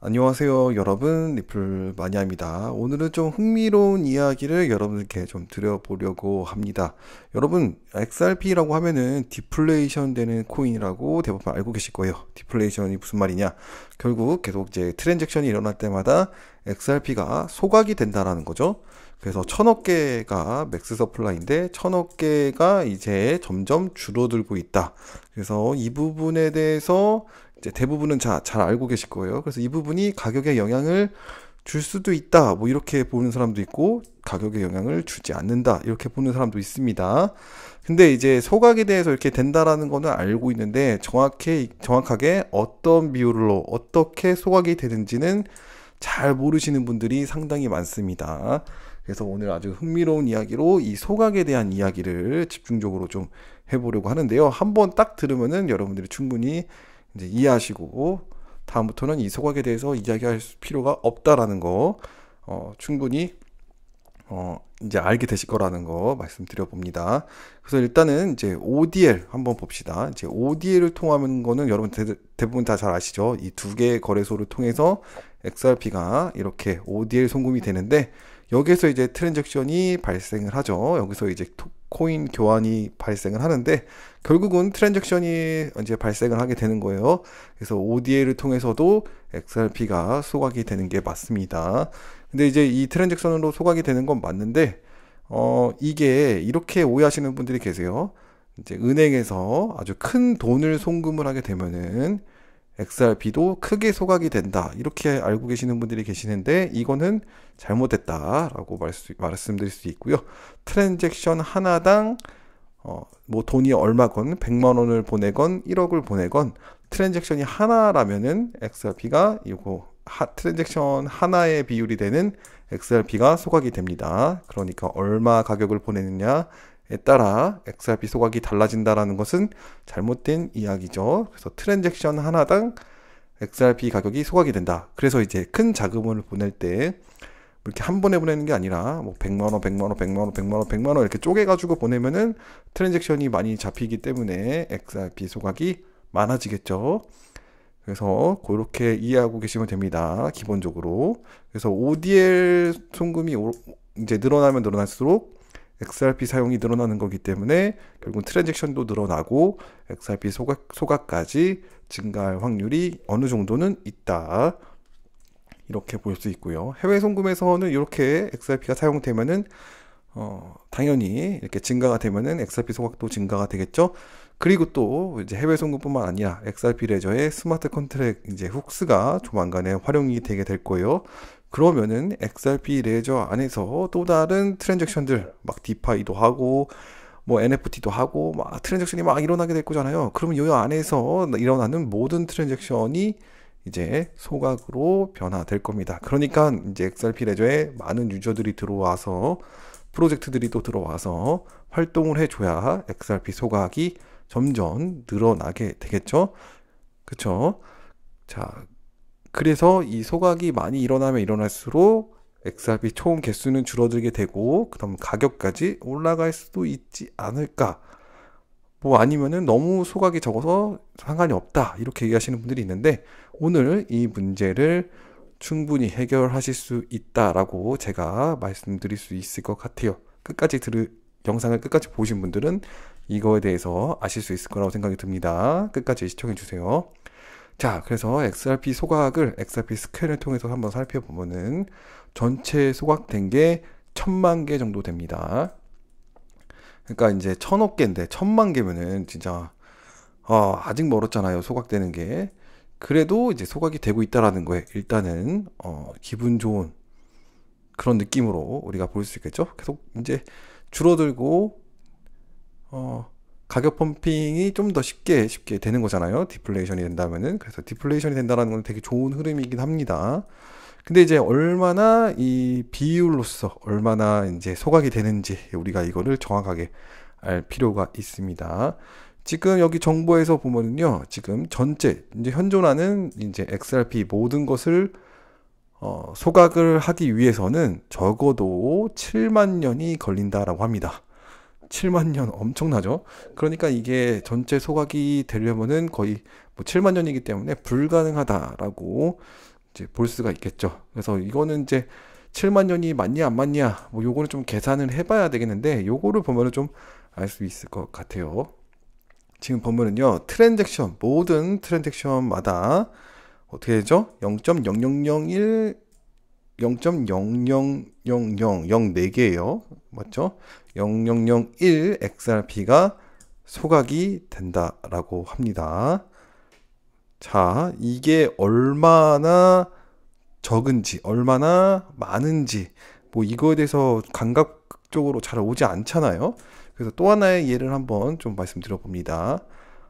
안녕하세요 여러분 리플 마니아입니다 오늘은 좀 흥미로운 이야기를 여러분께 좀 드려보려고 합니다 여러분 XRP라고 하면은 디플레이션 되는 코인이라고 대부분 알고 계실 거예요 디플레이션이 무슨 말이냐 결국 계속 이제 트랜잭션이 일어날 때마다 XRP가 소각이 된다라는 거죠 그래서 천억 개가 맥스 서플라인데 천억 개가 이제 점점 줄어들고 있다 그래서 이 부분에 대해서 이제 대부분은 자, 잘 알고 계실 거예요. 그래서 이 부분이 가격에 영향을 줄 수도 있다. 뭐 이렇게 보는 사람도 있고 가격에 영향을 주지 않는다. 이렇게 보는 사람도 있습니다. 근데 이제 소각에 대해서 이렇게 된다라는 거는 알고 있는데 정확히 정확하게 어떤 비율로 어떻게 소각이 되는지는 잘 모르시는 분들이 상당히 많습니다. 그래서 오늘 아주 흥미로운 이야기로 이 소각에 대한 이야기를 집중적으로 좀 해보려고 하는데요. 한번 딱 들으면은 여러분들이 충분히 이제 이해하시고 다음부터는 이 소각에 대해서 이야기할 필요가 없다라는 거 어, 충분히 어, 이제 알게 되실 거라는 거 말씀드려 봅니다. 그래서 일단은 이제 ODL 한번 봅시다. 이제 ODL을 통하는 거는 여러분 대, 부분 다 잘 아시죠? 이 두 개의 거래소를 통해서 XRP가 이렇게 ODL 송금이 되는데 여기에서 이제 트랜잭션이 발생을 하죠. 여기서 이제 코인 교환이 발생을 하는데 결국은 트랜잭션이 이제 발생을 하게 되는 거예요. 그래서 ODA를 통해서도 XRP가 소각이 되는 게 맞습니다. 근데 이제 이 트랜잭션으로 소각이 되는 건 맞는데 어 이게 이렇게 오해하시는 분들이 계세요. 이제 은행에서 아주 큰 돈을 송금을 하게 되면은 XRP도 크게 소각이 된다. 이렇게 알고 계시는 분들이 계시는데 이거는 잘못됐다라고 말수, 말씀드릴 수 있고요. 트랜잭션 하나당 어, 뭐 돈이 얼마건 100만 원을 보내건 1억을 보내건 트랜잭션이 하나라면은 XRP가 이거 하, 트랜잭션 하나의 비율이 되는 XRP가 소각이 됩니다. 그러니까 얼마 가격을 보내느냐 에 따라 XRP 소각이 달라진다라는 것은 잘못된 이야기죠. 그래서 트랜잭션 하나당 XRP 가격이 소각이 된다. 그래서 이제 큰 자금을 보낼 때 뭐 이렇게 한 번에 보내는 게 아니라 뭐 100만 원, 100만 원, 100만 원, 100만 원, 100만 원 이렇게 쪼개 가지고 보내면은 트랜잭션이 많이 잡히기 때문에 XRP 소각이 많아지겠죠. 그래서 그렇게 이해하고 계시면 됩니다. 기본적으로. 그래서 ODL 송금이 이제 늘어나면 늘어날수록 XRP 사용이 늘어나는 거기 때문에 결국 트랜잭션도 늘어나고 XRP 소각, 소각까지 증가할 확률이 어느 정도는 있다. 이렇게 볼 수 있고요. 해외 송금에서는 이렇게 XRP가 사용되면은 어, 당연히 이렇게 증가가 되면은 XRP 소각도 증가가 되겠죠. 그리고 또 이제 해외 송금뿐만 아니라 XRP 레저의 스마트 컨트랙 이제 훅스가 조만간에 활용이 되게 될 거예요. 그러면은 XRP 레저 안에서 또 다른 트랜잭션들 막 디파이도 하고 뭐 NFT도 하고 막 트랜잭션이 막 일어나게 될 거잖아요. 그러면 요 안에서 일어나는 모든 트랜잭션이 이제 소각으로 변화될 겁니다. 그러니까 이제 XRP 레저에 많은 유저들이 들어와서 프로젝트들이 또 들어와서 활동을 해줘야 XRP 소각이 점점 늘어나게 되겠죠. 그쵸? 자, 그래서 이 소각이 많이 일어나면 일어날수록 XRP 총 개수는 줄어들게 되고 그다음 가격까지 올라갈 수도 있지 않을까 뭐 아니면은 너무 소각이 적어서 상관이 없다 이렇게 얘기하시는 분들이 있는데 오늘 이 문제를 충분히 해결하실 수 있다라고 제가 말씀드릴 수 있을 것 같아요 끝까지 들 영상을 끝까지 보신 분들은 이거에 대해서 아실 수 있을 거라고 생각이 듭니다 끝까지 시청해 주세요 자, 그래서 XRP 소각을 XRP 스캔을 통해서 한번 살펴보면은 전체 소각된 게 천만 개 정도 됩니다. 그러니까 이제 천억 개인데 천만 개면은 진짜 어, 아직 멀었잖아요. 소각되는 게. 그래도 이제 소각이 되고 있다라는 거에 일단은 어, 기분 좋은 그런 느낌으로 우리가 볼 수 있겠죠. 계속 이제 줄어들고 어, 가격 펌핑이 좀 더 쉽게 쉽게 되는 거잖아요. 디플레이션이 된다면은 그래서 디플레이션이 된다라는 건 되게 좋은 흐름이긴 합니다. 근데 이제 얼마나 이 비율로서 얼마나 이제 소각이 되는지 우리가 이거를 정확하게 알 필요가 있습니다. 지금 여기 정보에서 보면은요, 지금 전체 이제 현존하는 이제 XRP 모든 것을 어, 소각을 하기 위해서는 적어도 7만 년이 걸린다라고 합니다. 7만 년 엄청나죠. 그러니까 이게 전체 소각이 되려면은 거의 뭐 7만 년이기 때문에 불가능하다라고 이제 볼 수가 있겠죠. 그래서 이거는 이제 7만 년이 맞냐 안 맞냐 뭐 요거는 좀 계산을 해봐야 되겠는데 요거를 보면은 좀 알 수 있을 것 같아요. 지금 보면은요 트랜잭션 모든 트랜잭션마다 어떻게 되죠? 0.0001 0 0 0 0 0 0 4개예요 맞죠? 0001 XRP가 소각이 된다라고 합니다. 자, 이게 얼마나 적은지, 얼마나 많은지, 뭐 이거에 대해서 감각적으로 잘 오지 않잖아요. 그래서 또 하나의 예를 한번 좀 말씀드려 봅니다.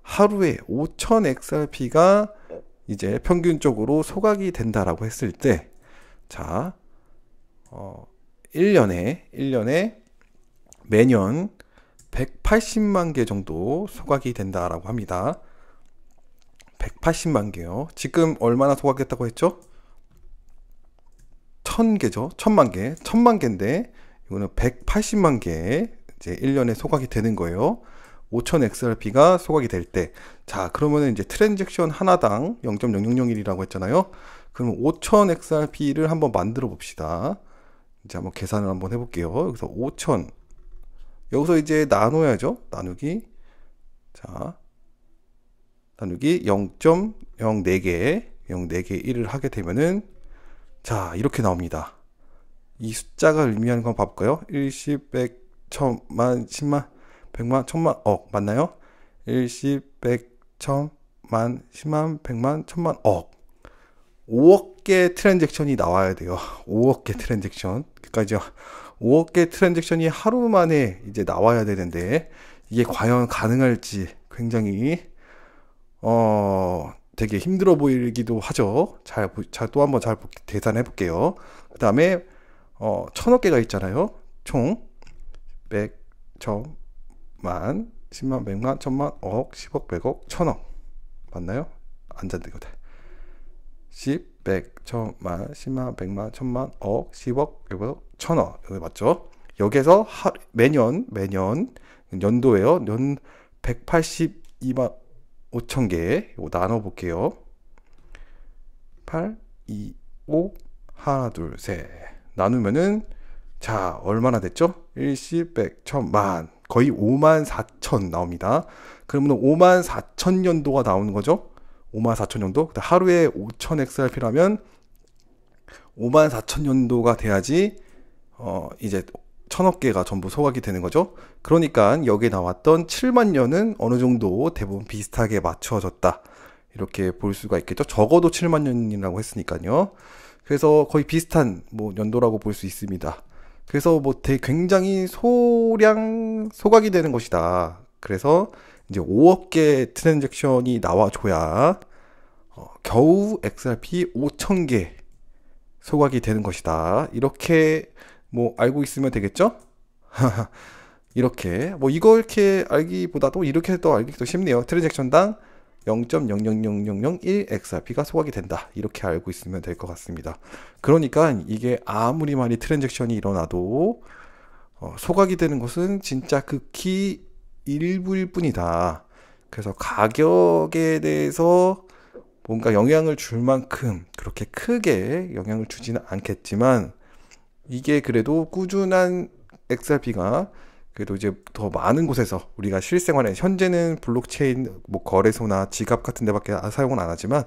하루에 5,000 XRP가 이제 평균적으로 소각이 된다라고 했을 때, 자, 어, 1년에, 1년에 매년 180만 개 정도 소각이 된다라고 합니다. 180만 개요. 지금 얼마나 소각했다고 했죠? 1000개죠. 1000만 개. 1000만 개인데 이거는 180만 개 이제 1년에 소각이 되는 거예요. 5000XRP가 소각이 될 때. 자, 그러면은 이제 트랜잭션 하나당 0.0001이라고 했잖아요. 그럼 5000XRP를 한번 만들어 봅시다. 이제 한번 계산을 한번 해 볼게요. 여기서 5000 여기서 이제 나눠야죠. 나누기. 자. 나누기 0.04개, 0.4개 1을 하게 되면은 자, 이렇게 나옵니다. 이 숫자가 의미하는 건 바꿀까요? 1십, 100, 1000, 만, 10만, 100만, 1000만, 억 맞나요? 1 0 100, 1000, 만, 10만, 100만, 1000만, 억 5억 개 트랜잭션이 나와야 돼요. 5억 개 트랜잭션. 그러니까 이제 5억 개 트랜잭션이 하루 만에 이제 나와야 되는데 이게 과연 가능할지 굉장히 어 되게 힘들어 보이기도 하죠. 잘잘 또 한번 잘 계산해 볼게요. 그다음에 어 천억 개가 있잖아요. 총 100, 1 0 0 만, 10만, 100만, 1000만, 억, 10억, 100억, 1000억. 맞나요? 안잔데거든. 10, 100, 1000만, 10만, 100만, 1000만, 억, 10억, 100억, 천어 여기 맞죠? 여기서 하, 매년 매년 연도에요. 연 182만 5천 개 나눠 볼게요. 8, 2, 5 하나 둘셋 나누면은 자 얼마나 됐죠? 1시 100 1000만 거의 5만 4천 나옵니다. 그러면 5만 4천 년도가 나오는 거죠? 5만 4천 년도? 하루에 5천 XRP라면 5만 4천 년도가 돼야지 어, 이제 천억 개가 전부 소각이 되는 거죠. 그러니까 여기에 나왔던 7만 년은 어느 정도 대부분 비슷하게 맞춰졌다. 이렇게 볼 수가 있겠죠. 적어도 7만 년이라고 했으니까요. 그래서 거의 비슷한 뭐 연도라고 볼 수 있습니다. 그래서 뭐 되게 굉장히 소량 소각이 되는 것이다. 그래서 이제 5억 개 트랜잭션이 나와줘야 어, 겨우 XRP 5천 개 소각이 되는 것이다. 이렇게 뭐 알고 있으면 되겠죠? 이렇게 뭐 이거 이렇게 알기보다도 이렇게 더 알기도 쉽네요. 트랜잭션당 0 0 0 0 0 0 1 x r p 가 소각이 된다. 이렇게 알고 있으면 될 것 같습니다. 그러니까 이게 아무리 많이 트랜잭션이 일어나도 어, 소각이 되는 것은 진짜 극히 일부일 뿐이다. 그래서 가격에 대해서 뭔가 영향을 줄 만큼 그렇게 크게 영향을 주지는 않겠지만 이게 그래도 꾸준한 XRP가 그래도 이제 더 많은 곳에서 우리가 실생활에 현재는 블록체인 뭐 거래소나 지갑 같은 데밖에 아, 사용은 안 하지만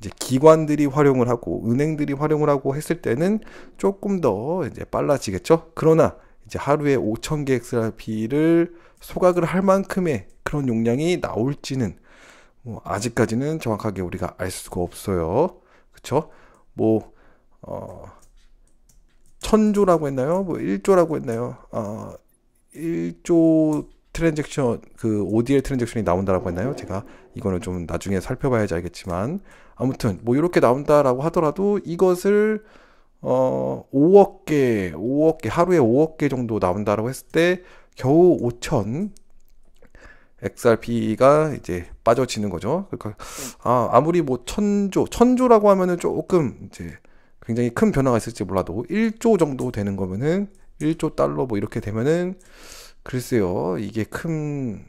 이제 기관들이 활용을 하고 은행들이 활용을 하고 했을 때는 조금 더 이제 빨라지겠죠. 그러나 이제 하루에 5천 개 XRP를 소각을 할 만큼의 그런 용량이 나올지는 뭐 아직까지는 정확하게 우리가 알 수가 없어요. 그렇죠? 뭐 어, 천조라고 했나요? 뭐 1조라고 했나요? 어, 1조 트랜잭션 그 ODL 트랜잭션이 나온다라고 했나요? 제가 이거는 좀 나중에 살펴봐야지 알겠지만 아무튼 뭐 이렇게 나온다라고 하더라도 이것을 어 5억 개, 5억 개 하루에 5억 개 정도 나온다라고 했을 때 겨우 5천 XRP가 이제 빠져지는 거죠. 그러니까 네. 아 아무리 뭐 천조, 천조라고 하면은 조금 이제 굉장히 큰 변화가 있을지 몰라도 1조 정도 되는 거면은 1조 달러 뭐 이렇게 되면은 글쎄요 이게 큰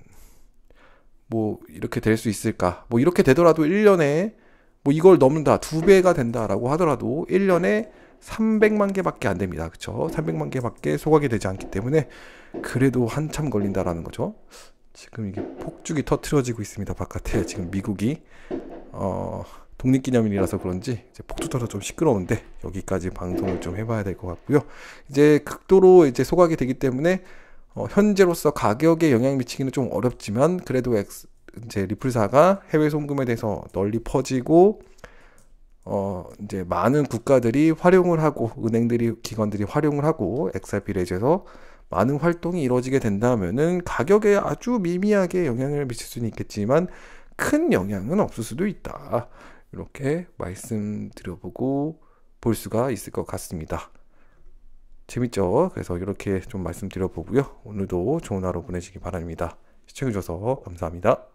뭐 이렇게 될 수 있을까 뭐 이렇게 되더라도 1년에 뭐 이걸 넘는다 두 배가 된다라고 하더라도 1년에 300만 개밖에 안 됩니다 그쵸 300만 개밖에 소각이 되지 않기 때문에 그래도 한참 걸린다라는 거죠 지금 이게 폭죽이 터트려지고 있습니다 바깥에 지금 미국이 어 독립기념일이라서 그런지 이제 폭투터로 좀 시끄러운데 여기까지 방송을 좀 해봐야 될 것 같고요. 이제 극도로 이제 소각이 되기 때문에 어, 현재로서 가격에 영향 미치기는 좀 어렵지만 그래도 엑스, 이제 리플사가 해외 송금에 대해서 널리 퍼지고 어 이제 많은 국가들이 활용을 하고 은행들이 기관들이 활용을 하고 XRP 레저에서 많은 활동이 이루어지게 된다면은 가격에 아주 미미하게 영향을 미칠 수는 있겠지만 큰 영향은 없을 수도 있다. 이렇게 말씀드려보고 볼 수가 있을 것 같습니다. 재밌죠? 그래서 이렇게 좀 말씀드려보고요. 오늘도 좋은 하루 보내시기 바랍니다. 시청해주셔서 감사합니다.